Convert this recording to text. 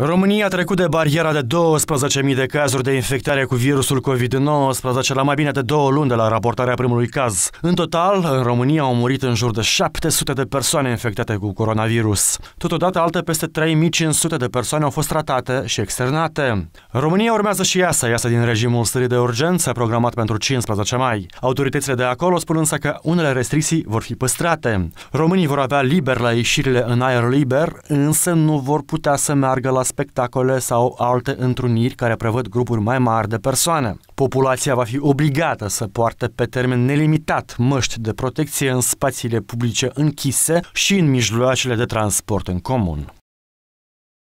România a trecut de bariera de 12.000 de cazuri de infectare cu virusul COVID-19 la mai bine de două luni de la raportarea primului caz. În total, în România au murit în jur de 700 de persoane infectate cu coronavirus. Totodată, alte peste 3.500 de persoane au fost tratate și externate. România urmează și ea să iasă din regimul stării de urgență programat pentru 15 mai. Autoritățile de acolo spun însă că unele restricții vor fi păstrate. Românii vor avea liber la ieșirile în aer liber, însă nu vor putea să meargă la spectacole sau alte întruniri care prevăd grupuri mai mari de persoane. Populația va fi obligată să poarte pe termen nelimitat măști de protecție în spațiile publice închise și în mijloacele de transport în comun.